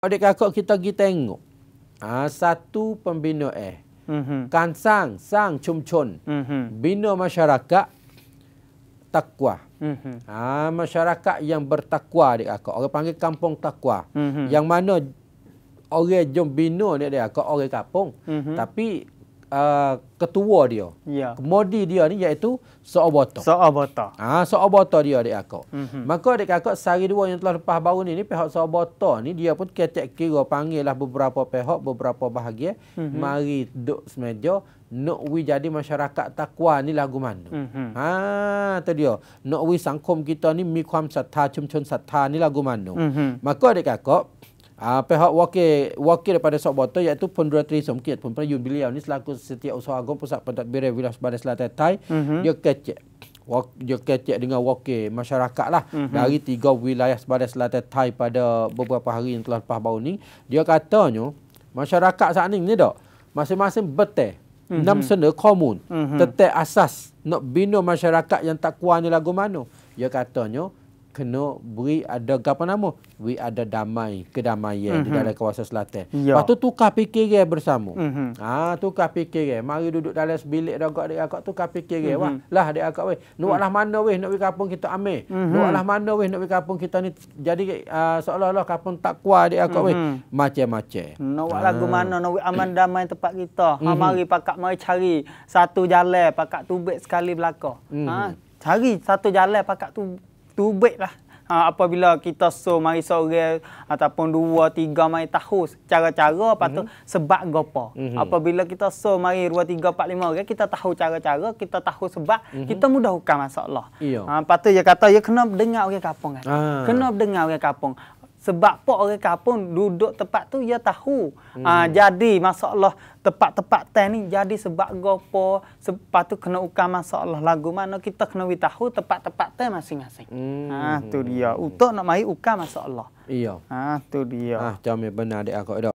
adik kakak kita pergi tengok. Ha, satu pembina eh. Mm-hmm. Kan sang, sang cumcun. Mm-hmm. Bina masyarakat takwa. Mm-hmm. Ha, masyarakat yang bertakwa adik kakak. Orang panggil kampung takwa. Mm-hmm. Yang mana orang jom bina adik kakak, orang kampung. Mm-hmm. Tapi uh, ketua dia. Ya. Kemudi dia ni iaitu Soobota. Soobota. Ha, Soobota dia adik aku. Mm -hmm. Maka adik akak sehari dua yang telah lepas baru ni, ni pihak Soobota ni dia pun ketik kira panggillah beberapa pihak, beberapa bahagia. Mm -hmm. Mari duduk semeja. Nak we jadi masyarakat takwa ni lagu mana? Mm -hmm. Ha, tu dia. Nak we sangkum kita ni mi mikuam satah, cumcun satah ni lagu mana? Mm -hmm. Maka adik akak, Uh, ah, pihak wakil wakil daripada Sok Botol iaitu Pendura Teri Somkit pun Perayun beliau ni selaku usaha agung pusat pentadbiran wilayah sebarang selatan Thai mm-hmm. dia kecek Wak, dia kecek dengan wakil masyarakat lah mm-hmm. dari tiga wilayah sebarang selatan Thai pada beberapa hari yang telah lepas baru ni dia katanya masyarakat saat ni ni dok masing-masing bete mm-hmm. enam sena komun mm-hmm. tetap asas nak bina masyarakat yang tak kuat ni lagu mana dia katanya kena beri ada apa nama? Beri ada damai, kedamaian mm-hmm. di mhm. dalam kawasan selatan. Ya. Lepas tu tukar fikiran bersama. Mm-hmm. Ah, ha, tukar fikiran. Mari duduk dalam sebilik dagak dia akak tukar fikiran. Mm-hmm. Wah, lah dia akak weh. Nuaklah mhm. mana we nak pergi kapung kita ame, Mm-hmm. Nuaklah mana we nak pergi kapung kita ni jadi uh, seolah-olah kapung tak kuat dia akak weh. Mm-hmm. Macam-macam. Nuak lagu ha. mana nak aman damai tempat kita. Ha mm-hmm. mari pakak mari cari satu jalan pakak tubik sekali belaka. Mm-hmm. Ha. Cari satu jalan pakak tu Tu bad lah. Ha, apabila kita so mari seorang ataupun dua tiga mai tahu cara-cara apa mm-hmm. tu mhm. sebab gapo. Mm-hmm. Apabila kita so mari dua tiga empat lima orang kita tahu cara-cara, kita tahu sebab, mm-hmm. kita mudah hukam masalah. Ha, tu? dia kata dia ya, kena dengar orang kampung kan. Ah. Kena dengar orang kampung sebab apa orang pun duduk tempat tu dia tahu hmm. uh, jadi masalah tempat-tempat ten ni jadi sebab gopo sebab tu kena ukam masalah lagu mana kita kena tahu tempat-tempat ten masing-masing hmm. ah tu dia untuk nak mai ukam masalah iya ah tu dia ah jamin ya, benar dia kok